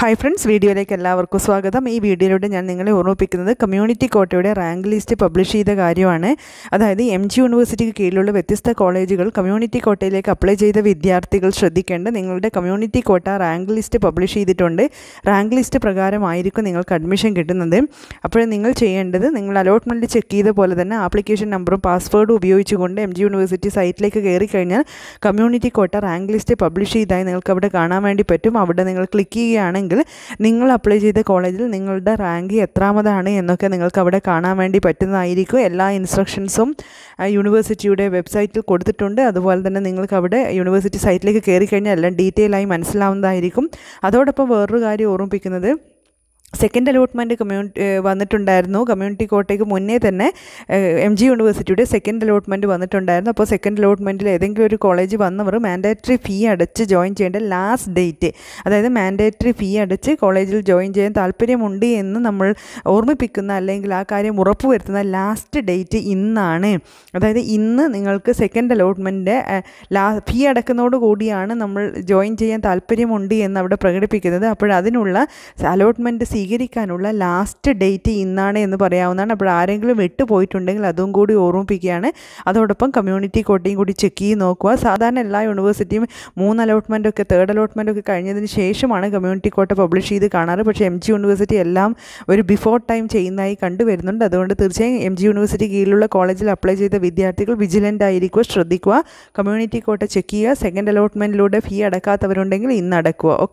hi friends വീഡിയോയിലേക്ക് എല്ലാവർക്കും സ്വാഗതം ഈ വീഡിയോയിലൂടെ ഞാൻ നിങ്ങളെ ഓർമ്മിപ്പിക്കുന്നത് കമ്മ്യൂണിറ്റി കോട്ടയുടെ റാങ്ക് ലിസ്റ്റ് പബ്ലിഷ് ചെയ്ത കാര്യമാണ് അതായത് എം ജി യൂണിവേഴ്സിറ്റിക്ക് കീഴിലുള്ള വ്യത്യസ്ത കോളേജുകൾ കമ്മ്യൂണിറ്റി കോട്ടയിലേക്ക് അപ്ലൈ ചെയ്ത വിദ്യാർത്ഥികൾ ശ്രദ്ധിക്കേണ്ട നിങ്ങളുടെ community quota rank list publish ചെയ്തിട്ടുണ്ട് റാങ്ക് ലിസ്റ്റ് പ്രകാരമായിരിക്കും നിങ്ങൾക്ക് അഡ്മിഷൻ കിട്ടുന്നത് അപ്പോൾ നിങ്ങൾ ചെയ്യേണ്ടത് നിങ്ങൾ അലോട്ട്മെൻറ്റ് ചെക്ക് ചെയ്ത പോലെ തന്നെ ആപ്ലിക്കേഷൻ നമ്പറും പാസ്വേഡും ഉപയോഗിച്ചുകൊണ്ട് എം ജി യൂണിവേഴ്സിറ്റി സൈറ്റിലേക്ക് കയറി കഴിഞ്ഞാൽ community quota rank list publish ചെയ്തായി നിങ്ങൾക്ക് അവിടെ കാണാൻ വേണ്ടി പറ്റും അവിടെ നിങ്ങൾ ക്ലിക്ക് ചെയ്യുകയാണ് അല്ലെങ്കിൽ നിങ്ങൾ അപ്ലൈ ചെയ്ത കോളേജിൽ നിങ്ങളുടെ റാങ്ക് എത്രാമതാണ് എന്നൊക്കെ നിങ്ങൾക്ക് അവിടെ കാണാൻ വേണ്ടി പറ്റുന്നതായിരിക്കും എല്ലാ ഇൻസ്ട്രക്ഷൻസും യൂണിവേഴ്സിറ്റിയുടെ വെബ്സൈറ്റിൽ കൊടുത്തിട്ടുണ്ട് അതുപോലെ തന്നെ നിങ്ങൾക്ക് അവിടെ യൂണിവേഴ്സിറ്റി സൈറ്റിലേക്ക് കയറി കഴിഞ്ഞാൽ എല്ലാം ഡീറ്റെയിൽ ആയി മനസ്സിലാവുന്നതായിരിക്കും അതോടൊപ്പം വേറൊരു കാര്യം ഓർമ്മിപ്പിക്കുന്നത് സെക്കൻഡ് അലോട്ട്മെൻറ്റ് കമ്മ്യൂണിറ്റി വന്നിട്ടുണ്ടായിരുന്നു കമ്മ്യൂണിറ്റി കോട്ടയ്ക്ക് മുന്നേ തന്നെ എം ജി യൂണിവേഴ്സിറ്റിയുടെ സെക്കൻഡ് അലോട്ട്മെൻറ്റ് വന്നിട്ടുണ്ടായിരുന്നു അപ്പോൾ സെക്കൻഡ് അലോട്ട്മെൻറ്റിൽ ഏതെങ്കിലും ഒരു കോളേജ് വന്നവർ മാൻഡേറ്ററി ഫീ അടച്ച് ജോയിൻ ചെയ്യേണ്ട ലാസ്റ്റ് ഡേറ്റ് അതായത് മാൻഡേറ്ററി ഫീ അടച്ച് കോളേജിൽ ജോയിൻ ചെയ്യാൻ താല്പര്യമുണ്ട് എന്ന് നമ്മൾ ഓർമ്മിപ്പിക്കുന്ന അല്ലെങ്കിൽ ആ കാര്യം ഉറപ്പുവരുത്തുന്ന ലാസ്റ്റ് ഡേറ്റ് ഇന്നാണ് അതായത് ഇന്ന് നിങ്ങൾക്ക് സെക്കൻഡ് അലോട്ട്മെൻറ്റ് ലാ ഫീ അടക്കുന്നതോട് കൂടിയാണ് നമ്മൾ ജോയിൻ ചെയ്യാൻ താല്പര്യമുണ്ട് എന്ന് അവിടെ പ്രകടിപ്പിക്കുന്നത് അപ്പോൾ അതിനുള്ള അലോട്ട്മെൻറ്റ് സ്വീകരിക്കാനുള്ള ലാസ്റ്റ് ഡേറ്റ് ഇന്നാണ് എന്ന് പറയാവുന്നതാണ് അപ്പോൾ ആരെങ്കിലും വിട്ടുപോയിട്ടുണ്ടെങ്കിൽ അതും കൂടി ഓർമ്മിപ്പിക്കുകയാണ് അതോടൊപ്പം കമ്മ്യൂണിറ്റി കോട്ടയും കൂടി ചെക്ക് ചെയ്ത് നോക്കുക സാധാരണ എല്ലാ യൂണിവേഴ്സിറ്റിയും മൂന്ന് അലോട്ട്മെൻ്റ് ഒക്കെ തേർഡ് അലോട്ട്മെൻ്റ് ഒക്കെ കഴിഞ്ഞതിന് ശേഷമാണ് കമ്മ്യൂണിറ്റി കോട്ട പബ്ലിഷ് ചെയ്ത് കാണാറ് പക്ഷേ എം ജി യൂണിവേഴ്സിറ്റി എല്ലാം ഒരു ബിഫോർ ടൈം ചെയ്യുന്നതായി കണ്ടുവരുന്നുണ്ട് അതുകൊണ്ട് തീർച്ചയായും എം ജി യൂണിവേഴ്സിറ്റി കീഴിലുള്ള കോളേജിൽ അപ്ലൈ ചെയ്ത വിദ്യാർത്ഥികൾ വിജിലൻ്റ് ആയിരിക്കുക ശ്രദ്ധിക്കുക കമ്മ്യൂണിറ്റി കോട്ട ചെക്ക് ചെയ്യുക സെക്കൻഡ് അലോട്ട്മെൻറ്റിലൂടെ ഫീ അടക്കാത്തവരുണ്ടെങ്കിൽ ഇന്ന് അടക്കുക